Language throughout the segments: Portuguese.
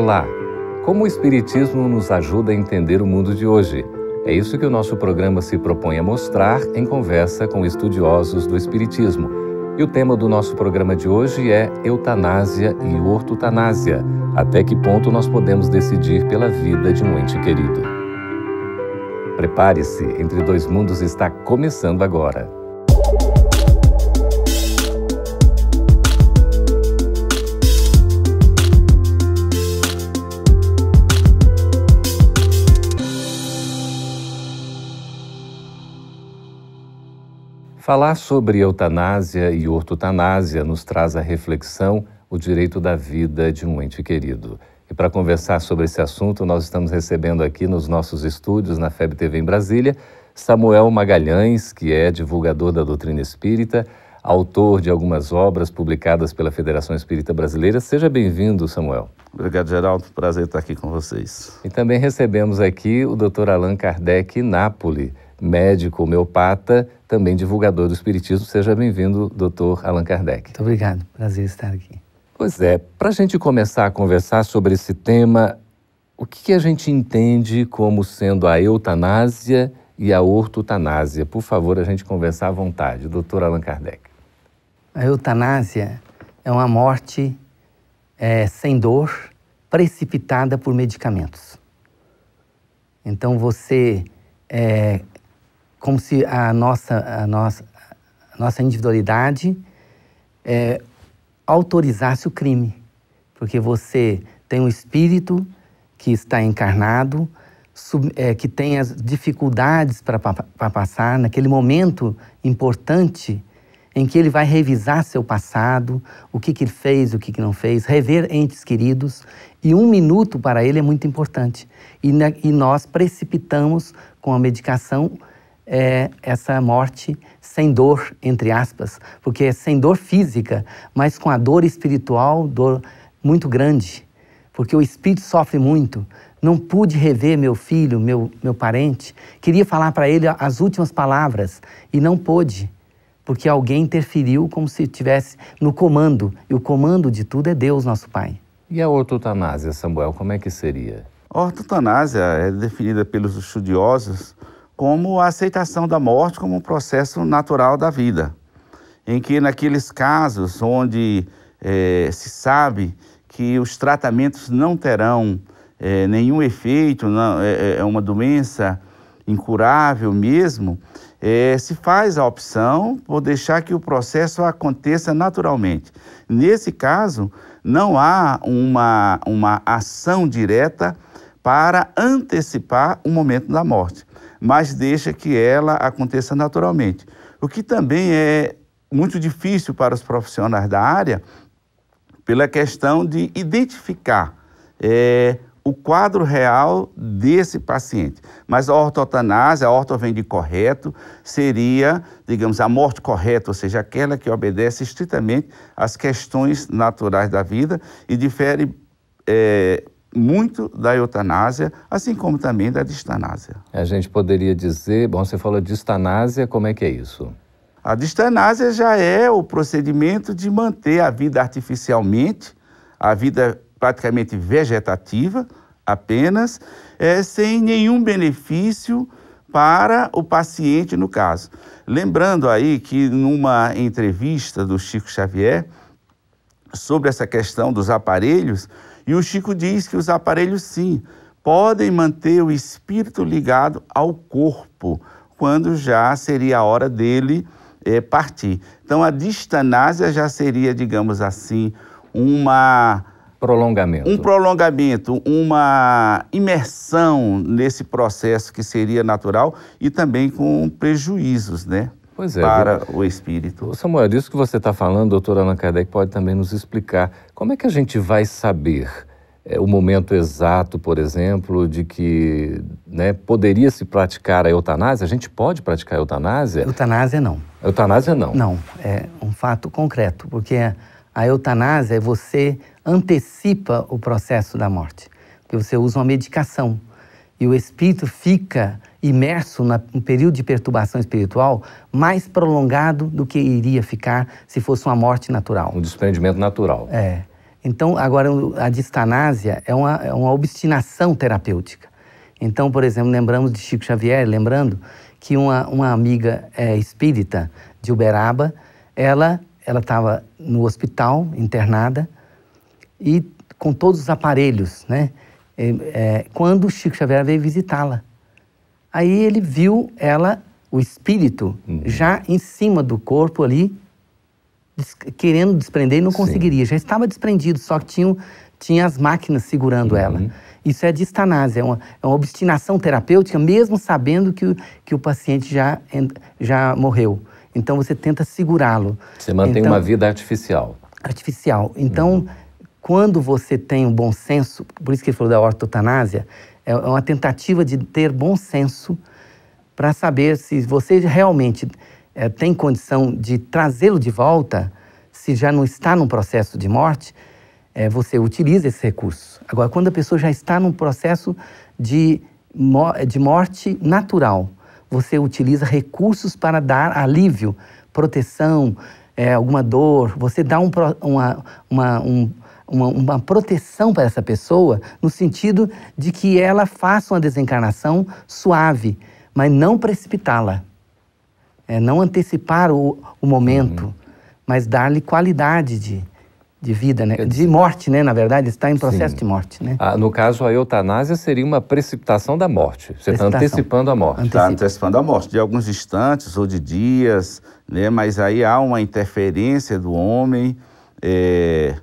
Olá! Como o Espiritismo nos ajuda a entender o mundo de hoje? É isso que o nosso programa se propõe a mostrar em conversa com estudiosos do Espiritismo. E o tema do nosso programa de hoje é Eutanásia e Ortotanásia. Até que ponto nós podemos decidir pela vida de um ente querido? Prepare-se, Entre Dois Mundos está começando agora. Falar sobre eutanásia e ortotanásia nos traz à reflexão o direito da vida de um ente querido. E para conversar sobre esse assunto, nós estamos recebendo aqui nos nossos estúdios na FEB TV em Brasília, Samuel Magalhães, que é divulgador da doutrina espírita, autor de algumas obras publicadas pela Federação Espírita Brasileira. Seja bem-vindo, Samuel. Obrigado, Geraldo. Prazer estar aqui com vocês. E também recebemos aqui o Dr. Allan Kardec Nápoles médico homeopata, também divulgador do Espiritismo. Seja bem-vindo, doutor Allan Kardec. Muito obrigado, prazer estar aqui. Pois é, para a gente começar a conversar sobre esse tema, o que, que a gente entende como sendo a eutanásia e a ortotanásia? Por favor, a gente conversar à vontade, doutor Allan Kardec. A eutanásia é uma morte é, sem dor, precipitada por medicamentos. Então você é, como se a nossa, a nossa, a nossa individualidade é, autorizasse o crime. Porque você tem um espírito que está encarnado, sub, é, que tem as dificuldades para passar, naquele momento importante em que ele vai revisar seu passado, o que, que ele fez, o que, que não fez, rever entes queridos. E um minuto para ele é muito importante. E, na, né, e nós precipitamos com a medicação é essa morte sem dor, entre aspas, porque é sem dor física, mas com a dor espiritual, dor muito grande, porque o espírito sofre muito. Não pude rever meu filho, meu, meu parente. Queria falar para ele as últimas palavras e não pôde, porque alguém interferiu como se estivesse no comando, e o comando de tudo é Deus, nosso Pai. E a ortotanásia, Samuel, como é que seria? A ortotanásia é definida pelos estudiosos como a aceitação da morte como um processo natural da vida, em que naqueles casos onde é, se sabe que os tratamentos não terão é, nenhum efeito, não, é, é, é, uma doença incurável mesmo, eh, se faz a opção por deixar que o processo aconteça naturalmente. Nesse caso, não há uma, uma ação direta para antecipar o momento da morte mas deixa que ela aconteça naturalmente. O que também é muito difícil para os profissionais da área, pela questão de identificar é, o quadro real desse paciente. Mas a ortotanase, a orto vem de correto, seria, digamos, a morte correta, ou seja, aquela que obedece estritamente às questões naturais da vida e difere. É, muito da eutanásia, assim como também da distanásia. A gente poderia dizer, bom, você falou distanásia, como é que é isso? A distanásia já é o procedimento de manter a vida artificialmente, a vida praticamente vegetativa, apenas, é, sem nenhum benefício para o paciente, no caso. Lembrando aí que numa entrevista do Chico Xavier sobre essa questão dos aparelhos, e o Chico diz que os aparelhos, sim, podem manter o espírito ligado ao corpo, quando já seria a hora dele é, partir. Então, a distanásia já seria, digamos assim, uma. Prolongamento. Um prolongamento, uma imersão nesse processo que seria natural e também com prejuízos, né? Pois é, para o espírito. Samuel, isso que você está falando, doutora Allan Kardec, pode também nos explicar. Como é que a gente vai saber é, o momento exato, por exemplo, de que né, poderia se praticar a eutanásia? A gente pode praticar a eutanásia? Eutanásia não. Eutanásia não. Não, é um fato concreto, porque a eutanásia é você antecipa o processo da morte, porque você usa uma medicação e o espírito fica imerso num período de perturbação espiritual mais prolongado do que iria ficar se fosse uma morte natural. Um desprendimento natural. É. Então, agora, a distanásia é uma, é uma obstinação terapêutica. Então, por exemplo, lembramos de Chico Xavier, lembrando que uma, uma amiga é, espírita de Uberaba, ela ela estava no hospital, internada, e com todos os aparelhos, né? É, é, quando Chico Xavier veio visitá-la. Aí ele viu ela, o espírito, uhum. já em cima do corpo ali, querendo desprender e não conseguiria. Sim. Já estava desprendido, só que tinha tinha as máquinas segurando uhum. ela. Isso é distanase, é uma, é uma obstinação terapêutica, mesmo sabendo que o, que o paciente já, já morreu. Então você tenta segurá-lo. Você mantém então, uma vida artificial. Artificial. Então, uhum. quando você tem um bom senso, por isso que ele falou da ortotanásia, é, é uma tentativa de ter bom senso para saber se você realmente é, tem condição de trazê-lo de volta, se já não está num processo de morte, é, você utiliza esse recurso. Agora, quando a pessoa já está num processo de, de morte natural, você utiliza recursos para dar alívio, proteção, é, alguma dor, você dá um, uma, uma, um, uma, uma, proteção para essa pessoa, no sentido de que ela faça uma desencarnação suave, mas não precipitá-la. É, não antecipar o, o momento, uhum. mas dar-lhe qualidade de, de vida, né? de morte, né? na verdade, está em processo Sim. de morte. Né? Ah, no caso, a eutanásia seria uma precipitação da morte. Você está antecipando a morte. Está Antecipa. antecipando a morte de alguns instantes ou de dias, né? mas aí há uma interferência do homem é,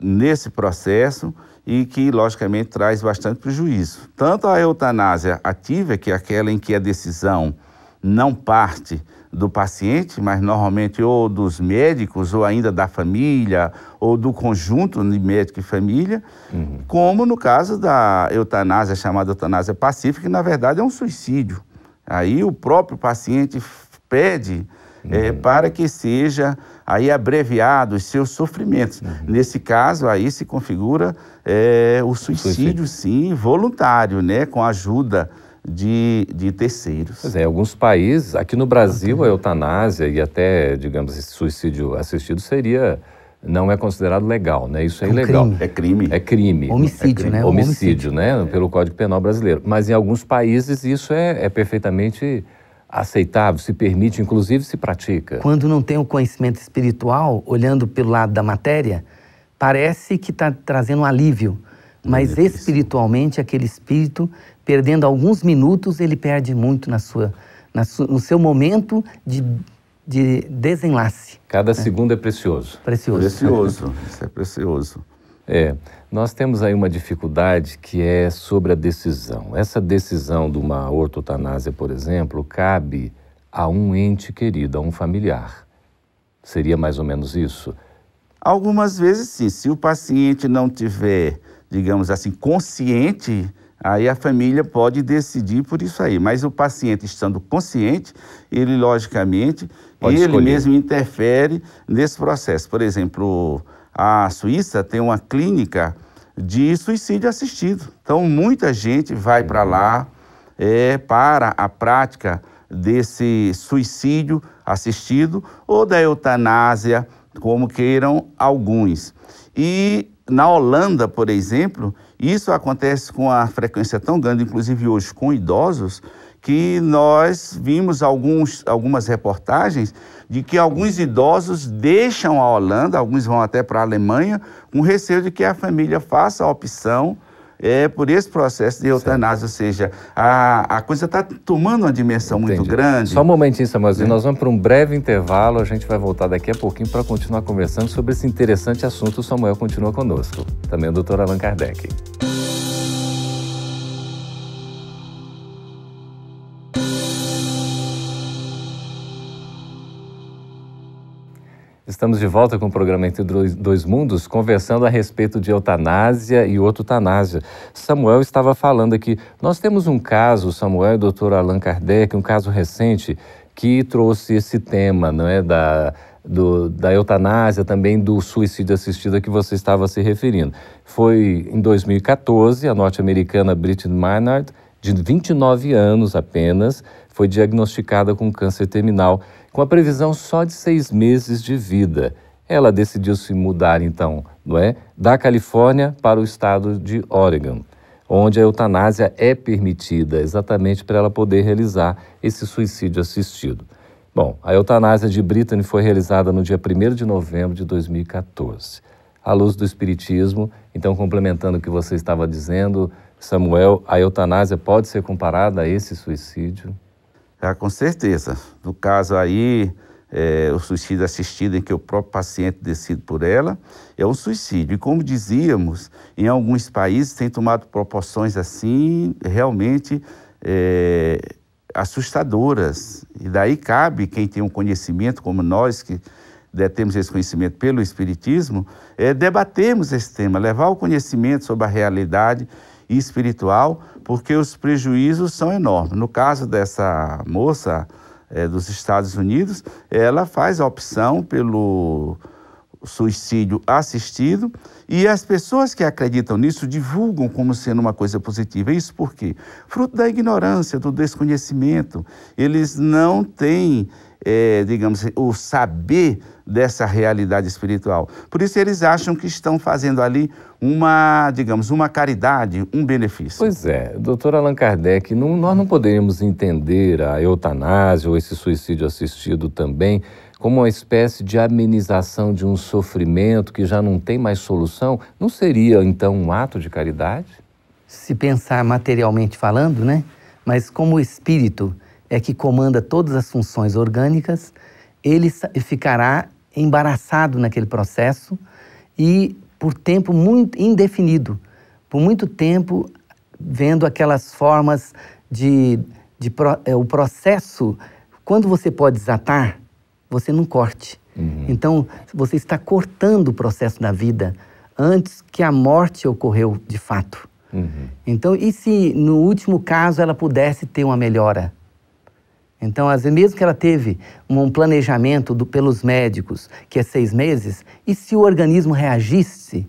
nesse processo e que, logicamente, traz bastante prejuízo. Tanto a eutanásia ativa, que é aquela em que a decisão não parte do paciente, mas normalmente ou dos médicos, ou ainda da família, ou do conjunto de médico e família, uhum. como no caso da eutanásia, chamada eutanásia pacífica, que na verdade é um suicídio. Aí o próprio paciente pede eh, uhum. é, para que seja aí abreviado os seus sofrimentos. Uhum. Nesse caso, aí se configura é, o, suicídio, o suicídio, sim, voluntário, né, com ajuda de, de terceiros. Pois é, alguns países, aqui no Brasil, a eutanásia e até, digamos, suicídio assistido seria não é considerado legal, né? Isso é, é ilegal. Crime. É crime. É crime. Homicídio, é crime. né? Homicídio, Homicídio. né? É. Pelo Código Penal brasileiro. Mas em alguns países isso é, é perfeitamente aceitável, se permite, inclusive se pratica. Quando não tem o conhecimento espiritual, olhando pelo lado da matéria, parece que está trazendo um alívio mas espiritualmente aquele espírito, perdendo alguns minutos, ele perde muito na sua, na su, no seu momento de, de desenlace. Cada né? segundo é precioso. Precioso. Precioso, isso é precioso. É, nós temos aí uma dificuldade que é sobre a decisão. Essa decisão de uma ortotanásia, por exemplo, cabe a um ente querido, a um familiar. Seria mais ou menos isso? Algumas vezes sim. Se o paciente não tiver digamos assim, consciente, aí a família pode decidir por isso aí. Mas o paciente estando consciente, ele logicamente, pode ele escolher. mesmo interfere nesse processo. Por exemplo, a Suíça tem uma clínica de suicídio assistido. Então, muita gente vai para lá é, para a prática desse suicídio assistido ou da eutanásia, como queiram alguns. E na Holanda, por exemplo, isso acontece com a frequência tão grande, inclusive hoje com idosos, que nós vimos alguns, algumas reportagens de que alguns idosos deixam a Holanda, alguns vão até para a Alemanha, com receio de que a família faça a opção é, por esse processo de eutanásia, ou seja, a, a coisa está tomando uma dimensão Entendi. muito grande. Só um momentinho, Samuelzinho, né? nós vamos para um breve intervalo, a gente vai voltar daqui a pouquinho para continuar conversando sobre esse interessante assunto. O Samuel continua conosco, também o doutor Allan Kardec. Estamos de volta com o programa Entre Dois Mundos, conversando a respeito de eutanásia e ototanásia. Samuel estava falando aqui. Nós temos um caso, Samuel e doutor Allan Kardec, um caso recente que trouxe esse tema não é, da, do, da eutanásia, também do suicídio assistido a que você estava se referindo. Foi em 2014, a norte-americana Britney Maynard, de 29 anos apenas, foi diagnosticada com câncer terminal com a previsão só de seis meses de vida. Ela decidiu se mudar, então, não é? da Califórnia para o estado de Oregon, onde a eutanásia é permitida, exatamente para ela poder realizar esse suicídio assistido. Bom, a eutanásia de Brittany foi realizada no dia 1 de novembro de 2014. À luz do Espiritismo, então, complementando o que você estava dizendo, Samuel, a eutanásia pode ser comparada a esse suicídio? Ah, com certeza. No caso aí, é, o suicídio assistido, em que o próprio paciente decide por ela, é um suicídio. E como dizíamos, em alguns países tem tomado proporções assim realmente é, assustadoras. E daí cabe quem tem um conhecimento, como nós que temos esse conhecimento pelo Espiritismo, é debatermos esse tema, levar o conhecimento sobre a realidade espiritual porque os prejuízos são enormes. No caso dessa moça é, dos Estados Unidos, ela faz a opção pelo suicídio assistido, e as pessoas que acreditam nisso divulgam como sendo uma coisa positiva. Isso por quê? Fruto da ignorância, do desconhecimento. Eles não têm, é, digamos, assim, o saber dessa realidade espiritual. Por isso eles acham que estão fazendo ali uma, digamos, uma caridade, um benefício. Pois é, doutor Allan Kardec, não, nós não poderíamos entender a eutanásia ou esse suicídio assistido também como uma espécie de amenização de um sofrimento que já não tem mais solução, não seria então um ato de caridade? Se pensar materialmente falando, né? Mas como o espírito é que comanda todas as funções orgânicas, ele ficará embaraçado naquele processo e por tempo muito indefinido, por muito tempo vendo aquelas formas de, de é, o processo quando você pode desatar você não corte. Uhum. Então, você está cortando o processo da vida antes que a morte ocorreu de fato. Uhum. Então, e se no último caso ela pudesse ter uma melhora? Então, às vezes, mesmo que ela teve um planejamento do, pelos médicos, que é seis meses, e se o organismo reagisse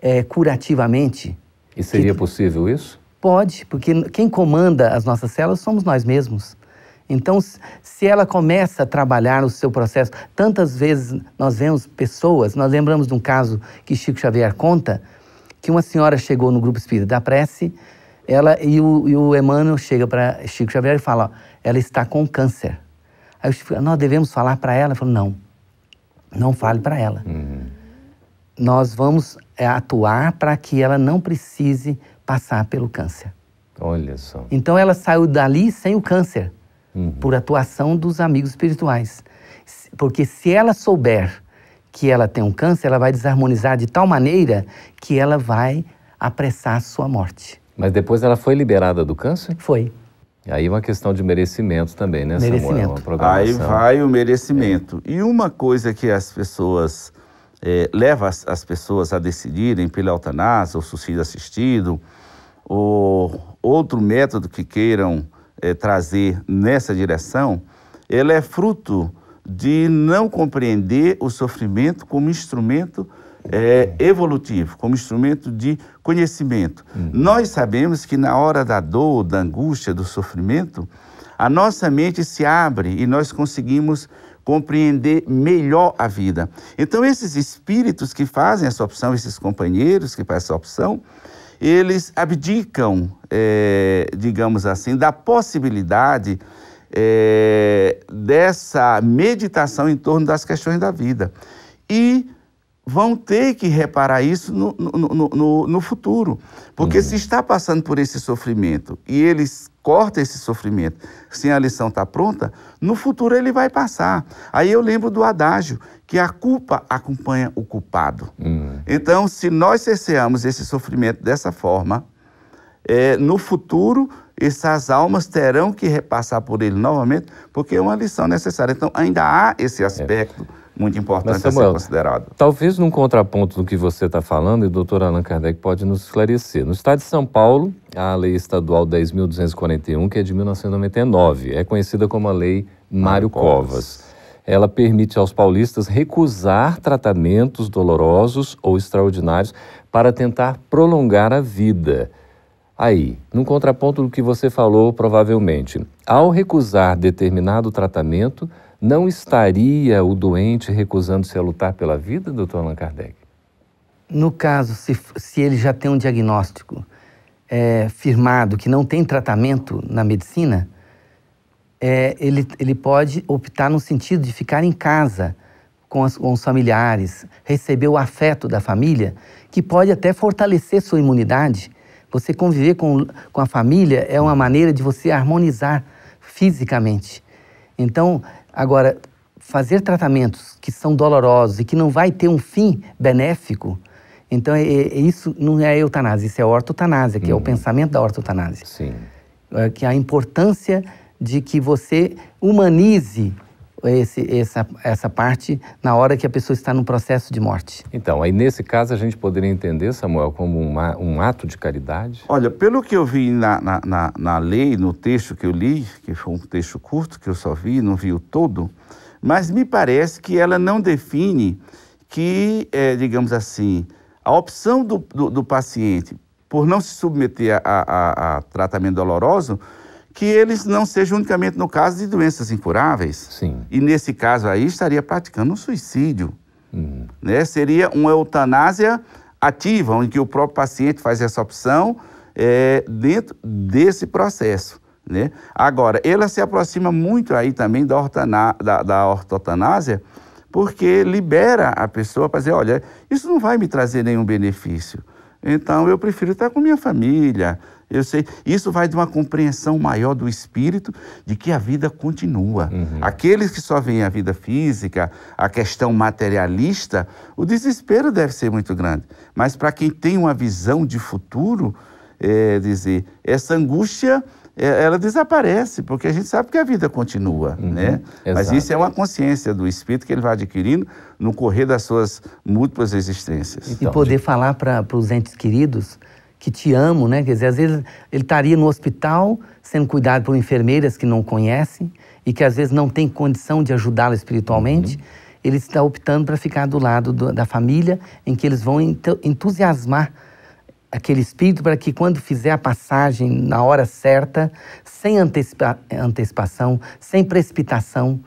é, curativamente? E seria que, possível isso? Pode, porque quem comanda as nossas células somos nós mesmos. Então, se ela começa a trabalhar no seu processo, tantas vezes nós vemos pessoas, nós lembramos de um caso que Chico Xavier conta, que uma senhora chegou no grupo espírita da prece, ela e o, e o Emmanuel chega para Chico Xavier e fala, ó, ela está com câncer. Aí o Chico fala, nós devemos falar para ela? Ele falou, não, não fale para ela. Uhum. Nós vamos é, atuar para que ela não precise passar pelo câncer. Olha só. Então ela saiu dali sem o câncer uhum. por atuação dos amigos espirituais. Porque se ela souber que ela tem um câncer, ela vai desarmonizar de tal maneira que ela vai apressar a sua morte. Mas depois ela foi liberada do câncer? Foi. E aí é uma questão de merecimento também, né, é merecimento. Samuel? Aí vai o merecimento. É. E uma coisa que as pessoas é, leva as, as, pessoas a decidirem pela eutanásia, ou suicídio assistido, ou outro método que queiram é, trazer nessa direção, ela é fruto de não compreender o sofrimento como instrumento é, evolutivo, como instrumento de conhecimento. Uhum. Nós sabemos que na hora da dor, da angústia, do sofrimento, a nossa mente se abre e nós conseguimos compreender melhor a vida. Então, esses espíritos que fazem essa opção, esses companheiros que fazem essa opção, eles abdicam, é, digamos assim, da possibilidade é, dessa meditação em torno das questões da vida. E vão ter que reparar isso no, no, no, no futuro. Porque uhum. se está passando por esse sofrimento e eles corta esse sofrimento. Se a lição está pronta, no futuro ele vai passar. Aí eu lembro do adágio que a culpa acompanha o culpado. Hum. Então, se nós cerceamos esse sofrimento dessa forma, é, no futuro essas almas terão que repassar por ele novamente, porque é uma lição necessária. Então, ainda há esse é. aspecto. É muito importante Samuel, a ser considerado. Talvez num contraponto do que você está falando, e o doutor Allan Kardec pode nos esclarecer. No estado de São Paulo, a lei estadual 10.241, que é de 1999, é conhecida como a lei Mário Covas. Covas. Ela permite aos paulistas recusar tratamentos dolorosos ou extraordinários para tentar prolongar a vida. Aí, num contraponto do que você falou, provavelmente, ao recusar determinado tratamento, não estaria o doente recusando-se a lutar pela vida, doutor Allan Kardec? No caso, se, se ele já tem um diagnóstico é, firmado que não tem tratamento na medicina, é, ele, ele pode optar no sentido de ficar em casa com, as, com os familiares, receber o afeto da família, que pode até fortalecer sua imunidade. Você conviver com, com a família é uma maneira de você harmonizar fisicamente. Então, Agora, fazer tratamentos que são dolorosos e que não vai ter um fim benéfico, então é, é, é isso não é eutanásia, isso é ortotanásia, que hum. é o uhum. pensamento da ortotanásia. Sim. É, que é a importância de que você humanize esse, essa, essa parte na hora que a pessoa está no processo de morte. Então, aí nesse caso a gente poderia entender, Samuel, como um, um ato de caridade? Olha, pelo que eu vi na, na, na, na lei, no texto que eu li, que foi um texto curto que eu só vi, não vi o todo, mas me parece que ela não define que, é, digamos assim, a opção do, do, do, paciente por não se submeter a, a, a tratamento doloroso que eles não sejam unicamente no caso de doenças incuráveis. Sim. E nesse caso aí estaria praticando um suicídio. Uhum. Né? Seria uma eutanásia ativa, em que o próprio paciente faz essa opção é, dentro desse processo. Né? Agora, ela se aproxima muito aí também da, ortana, da, da ortotanásia, porque libera a pessoa para dizer, olha, isso não vai me trazer nenhum benefício. Então, eu prefiro estar com minha família, eu sei, isso vai de uma compreensão maior do espírito de que a vida continua. Uhum. Aqueles que só veem a vida física, a questão materialista, o desespero deve ser muito grande. Mas para quem tem uma visão de futuro, é, dizer, essa angústia é, ela desaparece, porque a gente sabe que a vida continua, uhum, né? Mas isso é uma consciência do espírito que ele vai adquirindo no correr das suas múltiplas existências. Então, e poder falar para os entes queridos que te amo, né? Quer dizer, às vezes ele estaria no hospital sendo cuidado por enfermeiras que não conhecem e que às vezes não tem condição de ajudá-lo espiritualmente. Uhum. Ele está optando para ficar do lado do, da família, em que eles vão entusiasmar aquele espírito para que quando fizer a passagem na hora certa, sem antecipa antecipação, sem precipitação,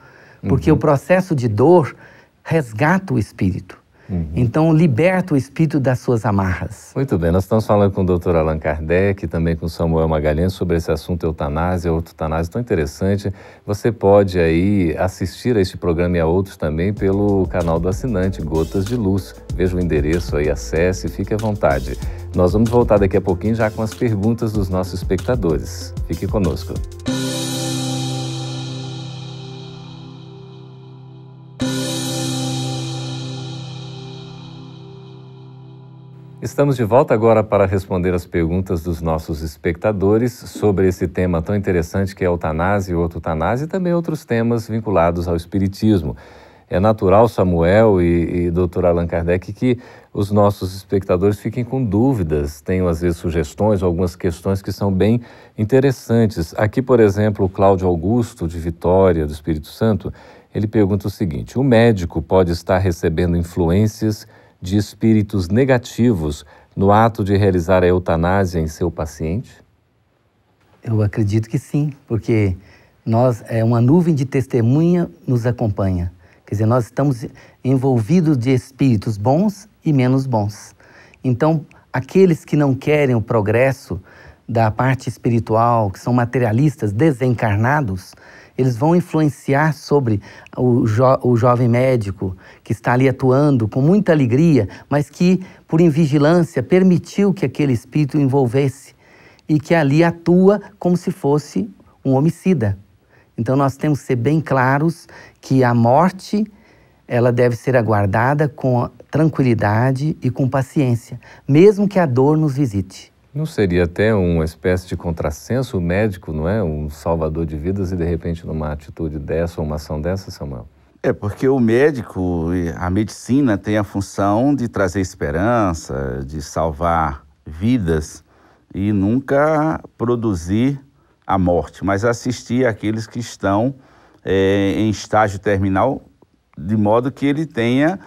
porque uhum. o processo de dor resgata o espírito. Uhum. Então, liberta o espírito das suas amarras. Muito bem, nós estamos falando com o doutor Allan Kardec, também com Samuel Magalhães, sobre esse assunto eutanásia, eutanásia tão interessante. Você pode aí assistir a este programa e a outros também pelo canal do assinante Gotas de Luz. Veja o endereço aí, acesse, fique à vontade. Nós vamos voltar daqui a pouquinho já com as perguntas dos nossos espectadores. Fique conosco. Música Estamos de volta agora para responder as perguntas dos nossos espectadores sobre esse tema tão interessante que é a eutanásia e autotanase e também outros temas vinculados ao espiritismo. É natural, Samuel e, e Dr. Allan Kardec, que os nossos espectadores fiquem com dúvidas, tenham às vezes sugestões, ou algumas questões que são bem interessantes. Aqui, por exemplo, o Cláudio Augusto, de Vitória, do Espírito Santo, ele pergunta o seguinte: o médico pode estar recebendo influências de espíritos negativos no ato de realizar a eutanásia em seu paciente? Eu acredito que sim, porque nós é uma nuvem de testemunha nos acompanha. Quer dizer, nós estamos envolvidos de espíritos bons e menos bons. Então, aqueles que não querem o progresso da parte espiritual, que são materialistas desencarnados, eles vão influenciar sobre o, jo o jovem médico que está ali atuando com muita alegria, mas que, por invigilância, permitiu que aquele espírito envolvesse e que ali atua como se fosse um homicida. Então nós temos que ser bem claros que a morte ela deve ser aguardada com tranquilidade e com paciência, mesmo que a dor nos visite. Não seria até uma espécie de contrassenso médico, não é? Um salvador de vidas e de repente numa atitude dessa ou uma ação dessa, Samuel? É, porque o médico, a medicina tem a função de trazer esperança, de salvar vidas e nunca produzir a morte, mas assistir aqueles que estão é, em estágio terminal, de modo que ele tenha,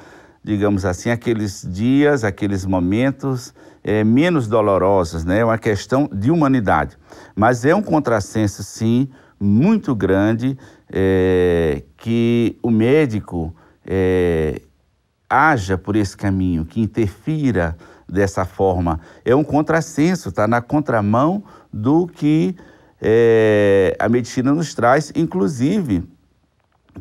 digamos assim, aqueles dias, aqueles momentos é, menos dolorosas, né? É uma questão de humanidade. Mas é um contrassenso, sim, muito grande é, que o médico é, haja por esse caminho, que interfira dessa forma. É um contrassenso, está na contramão do que é, a medicina nos traz, inclusive,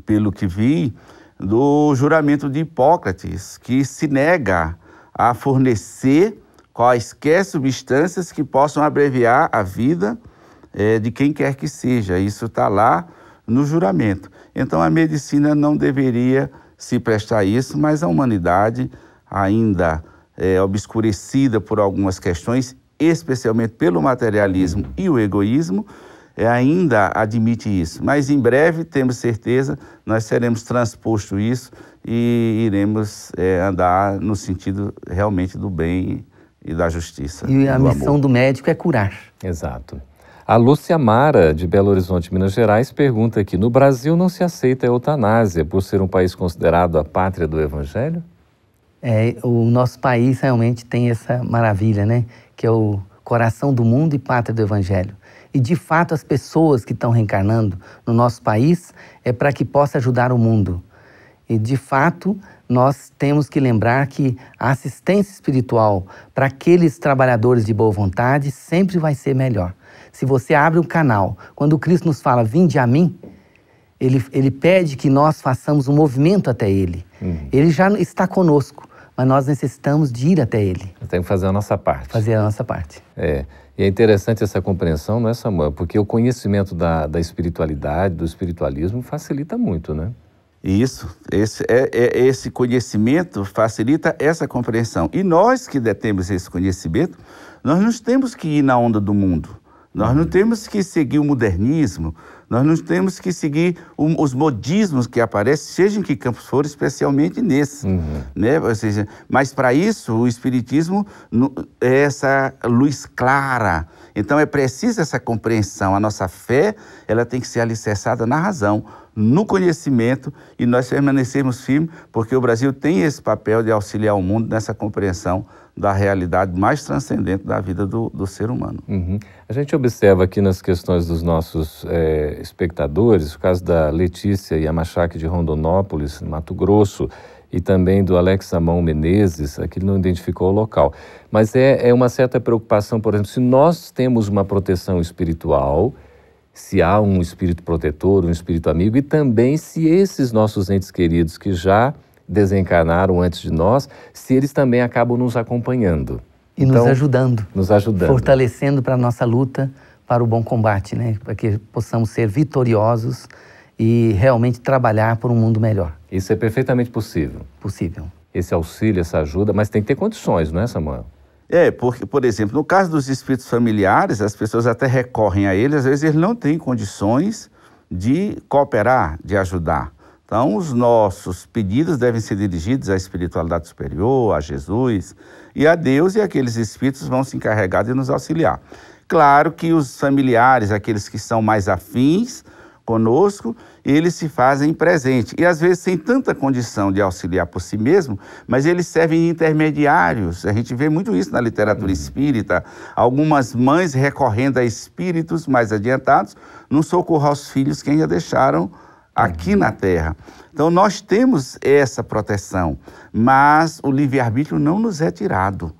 pelo que vi, do juramento de Hipócrates, que se nega a fornecer quaisquer substâncias que possam abreviar a vida é, de quem quer que seja. Isso está lá no juramento. Então a medicina não deveria se prestar a isso, mas a humanidade, ainda é, obscurecida por algumas questões, especialmente pelo materialismo e o egoísmo, é, ainda admite isso. Mas em breve, temos certeza, nós seremos transposto isso e iremos é, andar no sentido realmente do bem e da justiça. E, e a do missão amor. do médico é curar. Exato. A Lúcia Mara, de Belo Horizonte, Minas Gerais, pergunta aqui: no Brasil não se aceita a eutanásia por ser um país considerado a pátria do evangelho? É, o nosso país realmente tem essa maravilha, né? Que é o coração do mundo e pátria do evangelho. E de fato, as pessoas que estão reencarnando no nosso país é para que possa ajudar o mundo. E, de fato, nós temos que lembrar que a assistência espiritual para aqueles trabalhadores de boa vontade sempre vai ser melhor. Se você abre um canal, quando Cristo nos fala, vinde a mim, ele, ele pede que nós façamos um movimento até Ele. Uhum. Ele já está conosco, mas nós necessitamos de ir até Ele. Tem que fazer a nossa parte. Fazer a nossa parte. É. E é interessante essa compreensão, não é, Samuel? Porque o conhecimento da, da espiritualidade, do espiritualismo, facilita muito, né? isso, esse, é, é, esse conhecimento facilita essa compreensão. E nós que detemos esse conhecimento, nós não temos que ir na onda do mundo. Nós não temos que seguir o modernismo, nós não temos que seguir o, os modismos que aparecem, seja em que campos for, especialmente nesse. Uhum. Né? Ou seja, mas para isso, o Espiritismo é essa luz clara. Então é preciso essa compreensão. A nossa fé ela tem que ser alicerçada na razão no conhecimento e nós permanecermos firmes, porque o Brasil tem esse papel de auxiliar o mundo nessa compreensão da realidade mais transcendente da vida do, do ser humano. Uhum. A gente observa aqui nas questões dos nossos é, espectadores, o caso da Letícia Yamachaki de Rondonópolis, Mato Grosso, e também do Alex Amão Menezes, aqui ele não identificou o local. Mas é, é uma certa preocupação, por exemplo, se nós temos uma proteção espiritual, se há um espírito protetor, um espírito amigo, e também se esses nossos entes queridos que já desencarnaram antes de nós, se eles também acabam nos acompanhando. E então, nos ajudando. Nos ajudando. Fortalecendo para a nossa luta, para o bom combate, né? Para que possamos ser vitoriosos e realmente trabalhar por um mundo melhor. Isso é perfeitamente possível. Possível. Esse auxílio, essa ajuda, mas tem que ter condições, não é, Samuel? É, porque, por exemplo, no caso dos espíritos familiares, as pessoas até recorrem a eles, às vezes eles não têm condições de cooperar, de ajudar. Então, os nossos pedidos devem ser dirigidos à espiritualidade superior, a Jesus e a Deus, e aqueles espíritos vão se encarregar de nos auxiliar. Claro que os familiares, aqueles que são mais afins conosco, eles se fazem presente. E às vezes sem tanta condição de auxiliar por si mesmo, mas eles servem de intermediários. A gente vê muito isso na literatura uhum. espírita. Algumas mães recorrendo a espíritos mais adiantados no socorro aos filhos que ainda deixaram aqui uhum. na terra. Então nós temos essa proteção, mas o livre-arbítrio não nos é tirado.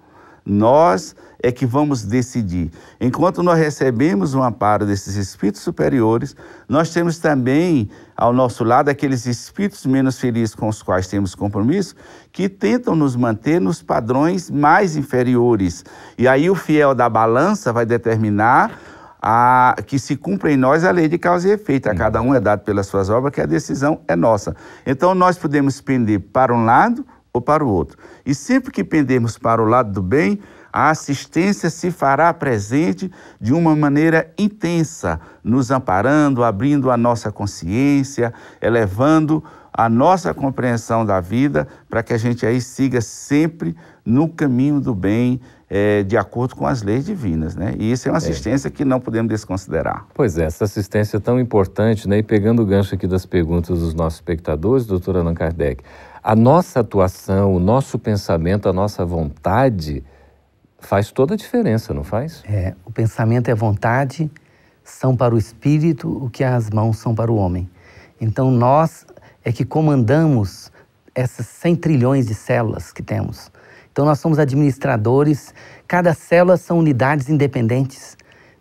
Nós é que vamos decidir. Enquanto nós recebemos um amparo desses espíritos superiores, nós temos também ao nosso lado aqueles espíritos menos felizes com os quais temos compromisso, que tentam nos manter nos padrões mais inferiores. E aí o fiel da balança vai determinar a, que se cumpra em nós a lei de causa e efeito. A cada um é dado pelas suas obras, que a decisão é nossa. Então nós podemos pender para um lado ou para o outro. E sempre que pendermos para o lado do bem, a assistência se fará presente de uma maneira intensa, nos amparando, abrindo a nossa consciência, elevando a nossa compreensão da vida, para que a gente aí siga sempre no caminho do bem, é, de acordo com as leis divinas. Né? E isso é uma é. assistência é. que não podemos desconsiderar. Pois é, essa assistência é tão importante, né? e pegando o gancho aqui das perguntas dos nossos espectadores, doutora Allan Kardec. A nossa atuação, o nosso pensamento, a nossa vontade faz toda a diferença, não faz? É, o pensamento e a vontade são para o espírito o que as mãos são para o homem. Então nós é que comandamos essas 100 trilhões de células que temos. Então nós somos administradores, cada célula são unidades independentes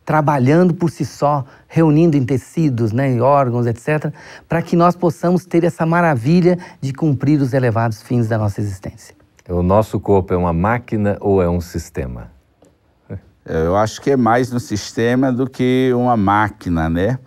trabalhando por si só, reunindo em tecidos, né, em órgãos, etc., para que nós possamos ter essa maravilha de cumprir os elevados fins da nossa existência. O nosso corpo é uma máquina ou é um sistema? É, eu acho que é mais um sistema do que uma máquina, né?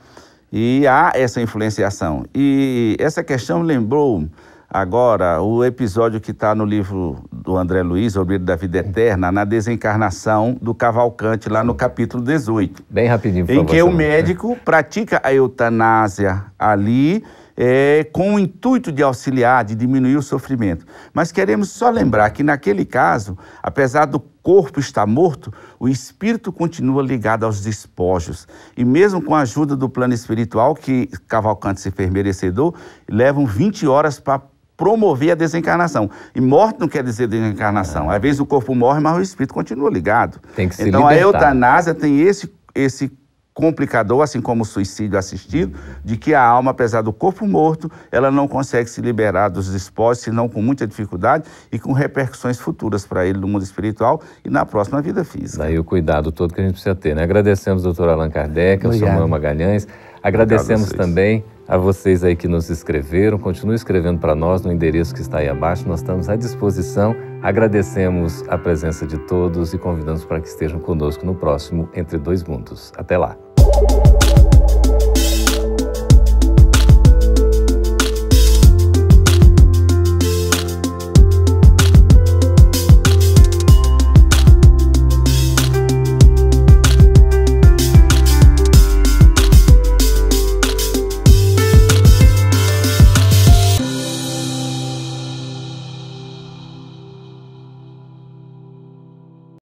E há essa influenciação. E essa questão lembrou Agora, o episódio que está no livro do André Luiz, O Brilho da Vida Eterna, na desencarnação do Cavalcante, lá no capítulo 18. Bem rapidinho, por Em favor, que o médico né? pratica a eutanásia ali, é, com o intuito de auxiliar, de diminuir o sofrimento. Mas queremos só lembrar que, naquele caso, apesar do corpo estar morto, o espírito continua ligado aos despojos. E mesmo com a ajuda do plano espiritual, que Cavalcante se fez merecedor, levam 20 horas para promover a desencarnação. E morte não quer dizer desencarnação. É. Às vezes o corpo morre, mas o espírito continua ligado. Tem que se Então libertar. a eutanásia tem esse, esse complicador, assim como o suicídio assistido, de que a alma, apesar do corpo morto, ela não consegue se liberar dos despojos, senão com muita dificuldade e com repercussões futuras para ele no mundo espiritual e na próxima vida física. Daí o cuidado todo que a gente precisa ter, né? Agradecemos ao doutor Allan Kardec, ao Samuel Magalhães. Agradecemos a também a vocês aí que nos escreveram. Continue escrevendo para nós no endereço que está aí abaixo. Nós estamos à disposição. Agradecemos a presença de todos e convidamos para que estejam conosco no próximo Entre Dois Mundos. Até lá.